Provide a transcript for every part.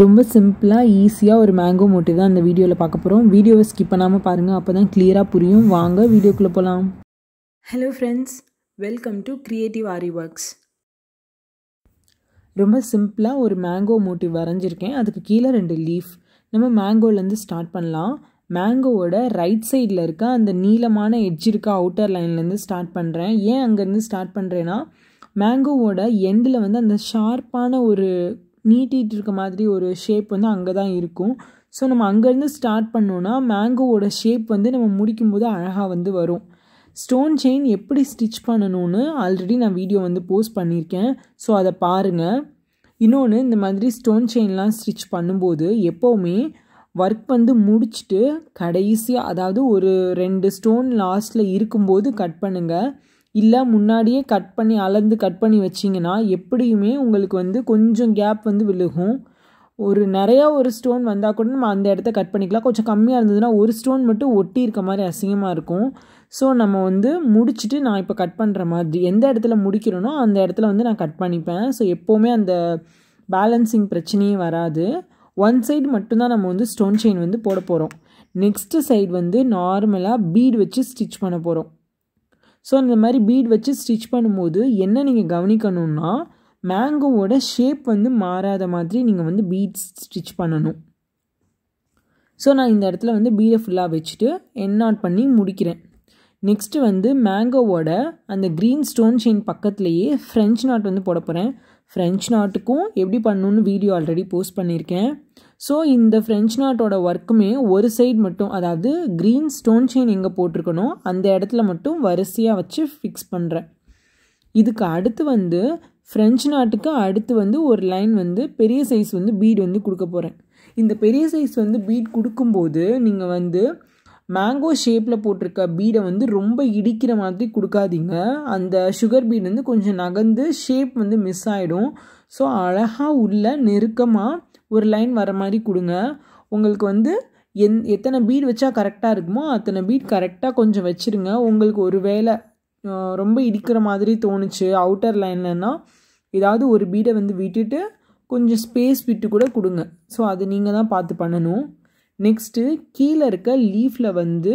ரொம்ப சிம்பிளாக ஈஸியாக ஒரு மேங்கோ மோட்டிவ் தான் இந்த வீடியோவில் பார்க்க போகிறோம் வீடியோவை ஸ்கிப் பண்ணாமல் பாருங்கள் அப்போ தான் கிளியராக புரியும் வாங்க வீடியோக்குள்ளே போகலாம் hello friends welcome to creative Aari works ரொம்ப சிம்பிளாக ஒரு மேங்கோ மோட்டிவ் வரைஞ்சிருக்கேன் அதுக்கு கீழே ரெண்டு லீஃப் நம்ம மேங்கோலேருந்து ஸ்டார்ட் பண்ணலாம் மேங்கோவோட ரைட் சைடில் இருக்க அந்த நீளமான எட்ஜ் இருக்க அவுட்டர் லைன்லேருந்து ஸ்டார்ட் பண்ணுறேன் ஏன் அங்கேருந்து ஸ்டார்ட் பண்ணுறேன்னா மேங்கோவோட எண்டில் வந்து அந்த ஷார்ப்பான ஒரு நீட்டிகிட்டு இருக்க மாதிரி ஒரு ஷேப் வந்து அங்கே தான் இருக்கும் ஸோ நம்ம அங்கேருந்து ஸ்டார்ட் பண்ணோன்னா மேங்கோவோட ஷேப் வந்து நம்ம முடிக்கும்போது அழகாக வந்து வரும் ஸ்டோன் செயின் எப்படி ஸ்டிச் பண்ணணும்னு ஆல்ரெடி நான் வீடியோ வந்து போஸ்ட் பண்ணியிருக்கேன் ஸோ அதை பாருங்கள் இன்னொன்று இந்த மாதிரி ஸ்டோன் செயின்லாம் ஸ்டிச் பண்ணும்போது எப்போவுமே ஒர்க் வந்து முடிச்சுட்டு கடைசியாக அதாவது ஒரு ரெண்டு ஸ்டோன் லாஸ்ட்டில் இருக்கும்போது கட் பண்ணுங்கள் இல்லை முன்னாடியே கட் பண்ணி அளந்து கட் பண்ணி வச்சிங்கன்னா எப்படியுமே உங்களுக்கு வந்து கொஞ்சம் கேப் வந்து விழுகும் ஒரு நிறையா ஒரு ஸ்டோன் வந்தால் கூட நம்ம அந்த இடத்த கட் பண்ணிக்கலாம் கொஞ்சம் கம்மியாக இருந்ததுன்னா ஒரு ஸ்டோன் மட்டும் ஒட்டி இருக்க மாதிரி அசிங்கமாக இருக்கும் ஸோ நம்ம வந்து முடிச்சுட்டு நான் இப்போ கட் பண்ணுற மாதிரி எந்த இடத்துல முடிக்கிறோனோ அந்த இடத்துல வந்து நான் கட் பண்ணிப்பேன் ஸோ எப்போவுமே அந்த பேலன்சிங் பிரச்சனையே வராது ஒன் சைடு மட்டும்தான் நம்ம வந்து ஸ்டோன் செயின் வந்து போட போகிறோம் நெக்ஸ்ட்டு சைடு வந்து நார்மலாக பீட் வச்சு ஸ்டிச் பண்ண போகிறோம் ஸோ இந்த மாதிரி பீட் வச்சு ஸ்டிச் பண்ணும்போது என்ன நீங்கள் கவனிக்கணும்னா மேங்கோவோட ஷேப் வந்து மாறாத மாதிரி நீங்கள் வந்து பீட்ஸ் ஸ்டிச் பண்ணணும் ஸோ நான் இந்த இடத்துல வந்து பீடை ஃபுல்லாக வச்சுட்டு என் பண்ணி முடிக்கிறேன் நெக்ஸ்ட்டு வந்து மேங்கோவோட அந்த க்ரீன் ஸ்டோன் செயின் பக்கத்துலேயே ஃப்ரெஞ்ச் நாட் வந்து போட போகிறேன் ஃப்ரெஞ்ச் நாட்டுக்கும் எப்படி பண்ணணும்னு வீடியோ ஆல்ரெடி போஸ்ட் பண்ணியிருக்கேன் ஸோ இந்த ஃப்ரெஞ்ச் நாட்டோட ஒர்க்குமே ஒரு சைடு மட்டும் அதாவது க்ரீன் ஸ்டோன் செயின் எங்கே போட்டிருக்கணும் அந்த இடத்துல மட்டும் வரிசையாக வச்சு ஃபிக்ஸ் பண்ணுறேன் இதுக்கு அடுத்து வந்து ஃப்ரெஞ்சு நாட்டுக்கு அடுத்து வந்து ஒரு லைன் வந்து பெரிய சைஸ் வந்து பீட் வந்து கொடுக்க போகிறேன் இந்த பெரிய சைஸ் வந்து பீட் கொடுக்கும்போது நீங்கள் வந்து மேங்கோ ஷேப்பில் போட்டிருக்க பீடை வந்து ரொம்ப இடிக்கிற மாதிரி கொடுக்காதீங்க அந்த சுகர் பீட் வந்து கொஞ்சம் நகர்ந்து ஷேப் வந்து மிஸ் ஆகிடும் ஸோ அழகாக உள்ள நெருக்கமாக ஒரு லைன் வர மாதிரி கொடுங்க உங்களுக்கு வந்து எந் எத்தனை பீட் வச்சா கரெக்டாக இருக்குமோ அத்தனை பீட் கரெக்டாக கொஞ்சம் வச்சுருங்க உங்களுக்கு ஒரு வேலை ரொம்ப இடிக்கிற மாதிரி தோணுச்சு அவுட்டர் லைன்லன்னா ஏதாவது ஒரு பீடை வந்து விட்டுட்டு கொஞ்சம் ஸ்பேஸ் விட்டு கூட கொடுங்க ஸோ அது நீங்கள் தான் பார்த்து பண்ணணும் நெக்ஸ்ட்டு கீழே இருக்க லீஃபில் வந்து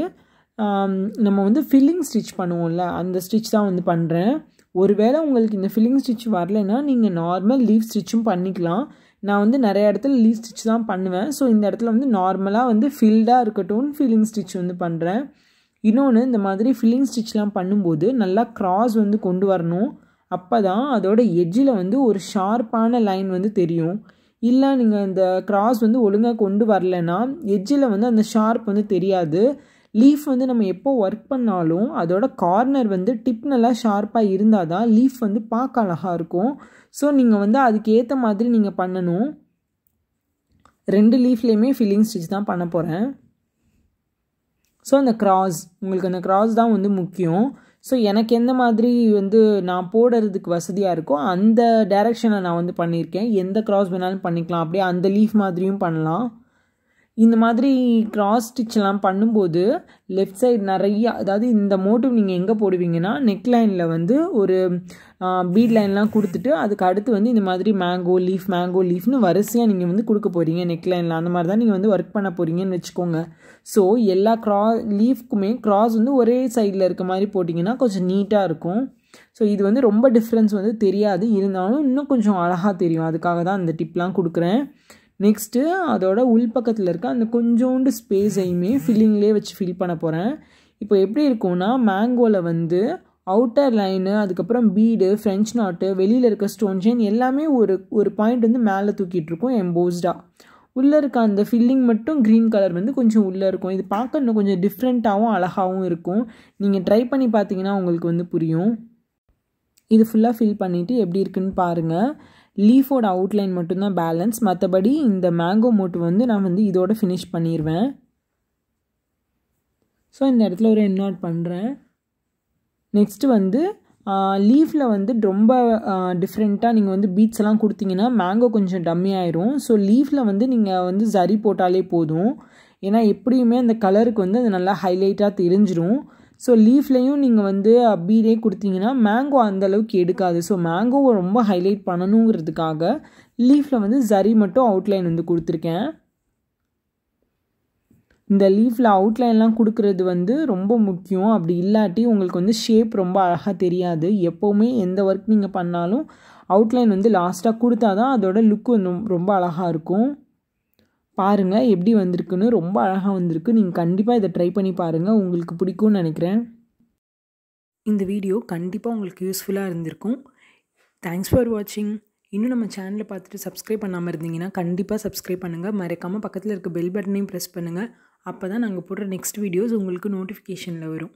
நம்ம வந்து ஃபில்லிங் ஸ்டிச் பண்ணுவோம்ல அந்த ஸ்டிச் தான் வந்து பண்ணுறேன் ஒருவேளை உங்களுக்கு இந்த ஃபில்லிங் ஸ்டிச் வரலைன்னா நீங்கள் நார்மல் லீவ் ஸ்டிச்சும் பண்ணிக்கலாம் நான் வந்து நிறைய இடத்துல லீவ் ஸ்டிச் தான் பண்ணுவேன் ஸோ இந்த இடத்துல வந்து நார்மலாக வந்து ஃபில்டாக இருக்கட்டும் ஃபில்லிங் ஸ்டிச் வந்து பண்ணுறேன் இன்னொன்று இந்த மாதிரி ஃபில்லிங் ஸ்டிச்லாம் பண்ணும்போது நல்லா க்ராஸ் வந்து கொண்டு வரணும் அப்போ தான் அதோட எட்ஜில் வந்து ஒரு ஷார்ப்பான லைன் வந்து தெரியும் இல்லை நீங்கள் இந்த கிராஸ் வந்து ஒழுங்காக கொண்டு வரலன்னா எஜ்ஜில் வந்து அந்த ஷார்ப் வந்து தெரியாது லீஃப் வந்து நம்ம எப்போ ஒர்க் பண்ணாலும் அதோட கார்னர் வந்து டிப் நல்லா ஷார்ப்பாக இருந்தால் தான் லீஃப் வந்து பார்க்க அழகாக இருக்கும் ஸோ நீங்கள் வந்து அதுக்கேற்ற மாதிரி நீங்கள் பண்ணணும் ரெண்டு லீஃப்லேயுமே ஃபில்லிங் ஸ்டிச் தான் பண்ண போகிறேன் ஸோ அந்த க்ராஸ் உங்களுக்கு அந்த க்ராஸ் தான் வந்து முக்கியம் ஸோ எனக்கு எந்த மாதிரி வந்து நான் போடுறதுக்கு வசதியாக இருக்கோ அந்த டைரெக்ஷனை நான் வந்து பண்ணியிருக்கேன் எந்த க்ராஸ் வேணாலும் பண்ணிக்கலாம் அப்படியே அந்த லீஃப் மாதிரியும் பண்ணலாம் இந்த மாதிரி கிராஸ் ஸ்டிச்லாம் பண்ணும்போது லெஃப்ட் சைடு நிறையா அதாவது இந்த மோட்டிவ் நீங்கள் எங்கே போடுவீங்கன்னா நெக் லைனில் வந்து ஒரு பீட் லைன்லாம் கொடுத்துட்டு அதுக்கு அடுத்து வந்து இந்த மாதிரி மேங்கோ லீஃப் மேங்கோ லீஃப்னு வரிசையாக நீங்கள் வந்து கொடுக்க போகிறீங்க நெக் லைனில் அந்த மாதிரி தான் நீங்கள் வந்து ஒர்க் பண்ண போகிறீங்கன்னு வச்சுக்கோங்க ஸோ எல்லா க்ரா லீஃப்க்குமே க்ராஸ் வந்து ஒரே சைடில் இருக்க மாதிரி போட்டிங்கன்னா கொஞ்சம் நீட்டாக இருக்கும் ஸோ இது வந்து ரொம்ப டிஃப்ரென்ஸ் வந்து தெரியாது இருந்தாலும் இன்னும் கொஞ்சம் அழகாக தெரியும் அதுக்காக தான் இந்த டிப்லாம் கொடுக்குறேன் நெக்ஸ்ட்டு அதோட உள்பக்கத்தில் இருக்க அந்த கொஞ்சோண்டு ஸ்பேஸையுமே ஃபில்லிங்லேயே வச்சு ஃபில் பண்ண போகிறேன் இப்போ எப்படி இருக்கும்னா மேங்கோவில் வந்து அவுட்டர் லைனு அதுக்கப்புறம் பீடு ஃப்ரெஞ்ச் நாட்டு வெளியில் இருக்க ஸ்டோன் செயின் எல்லாமே ஒரு ஒரு பாயிண்ட் வந்து மேலே தூக்கிட்டுருக்கும் எம்போஸ்டாக உள்ளே இருக்க அந்த ஃபில்லிங் மட்டும் க்ரீன் கலர் வந்து கொஞ்சம் உள்ளே இருக்கும் இது பார்க்க இன்னும் கொஞ்சம் டிஃப்ரெண்ட்டாகவும் அழகாகவும் இருக்கும் நீங்கள் ட்ரை பண்ணி பார்த்தீங்கன்னா உங்களுக்கு வந்து புரியும் இது ஃபுல்லாக ஃபில் பண்ணிவிட்டு எப்படி இருக்குன்னு பாருங்கள் லீஃபோட அவுட்லைன் மட்டும்தான் பேலன்ஸ் மற்றபடி இந்த மேங்கோ மோட்டு வந்து நான் வந்து இதோட ஃபினிஷ் பண்ணிடுவேன் ஸோ இந்த இடத்துல ஒரு என் பண்ணுறேன் நெக்ஸ்ட்டு வந்து லீஃபில் வந்து ரொம்ப டிஃப்ரெண்ட்டாக நீங்கள் வந்து பீட்ஸ் எல்லாம் கொடுத்தீங்கன்னா மேங்கோ கொஞ்சம் டம்மி ஆயிரும் ஸோ லீஃபில் வந்து நீங்கள் வந்து சரி போட்டாலே போதும் ஏன்னா எப்படியுமே அந்த கலருக்கு வந்து அது நல்லா ஹைலைட்டாக தெரிஞ்சிடும் ஸோ லீஃப்லேயும் நீங்கள் வந்து பீடே கொடுத்தீங்கன்னா மேங்கோ அந்தளவுக்கு எடுக்காது ஸோ மேங்கோவை ரொம்ப ஹைலைட் பண்ணணுங்கிறதுக்காக லீஃபில் வந்து சரி மட்டும் அவுட்லைன் வந்து கொடுத்துருக்கேன் இந்த லீஃபில் அவுட்லைன்லாம் கொடுக்குறது வந்து ரொம்ப முக்கியம் அப்படி இல்லாட்டி உங்களுக்கு வந்து ஷேப் ரொம்ப அழகாக தெரியாது எப்போவுமே எந்த ஒர்க் நீங்கள் பண்ணாலும் அவுட்லைன் வந்து லாஸ்ட்டாக கொடுத்தா தான் அதோட லுக் வந்து ரொம்ப அழகாக இருக்கும் பாருங்கள் எப்படி வந்திருக்குன்னு ரொம்ப அழகாக வந்திருக்கு நீங்கள் கண்டிப்பாக இதை ட்ரை பண்ணி பாருங்கள் உங்களுக்கு பிடிக்கும்னு நினைக்கிறேன் இந்த வீடியோ கண்டிப்பாக உங்களுக்கு யூஸ்ஃபுல்லாக இருந்திருக்கும் தேங்க்ஸ் ஃபார் வாட்சிங் இன்னும் நம்ம சேனலை பார்த்துட்டு சப்ஸ்கிரைப் பண்ணாமல் இருந்தீங்கன்னா கண்டிப்பாக சப்ஸ்கிரைப் பண்ணுங்கள் மறக்காமல் பக்கத்தில் இருக்க பெல் பட்டனையும் ப்ரெஸ் பண்ணுங்கள் அப்போ தான் நாங்கள் போடுற நெக்ஸ்ட் வீடியோஸ் உங்களுக்கு நோட்டிஃபிகேஷனில் வரும்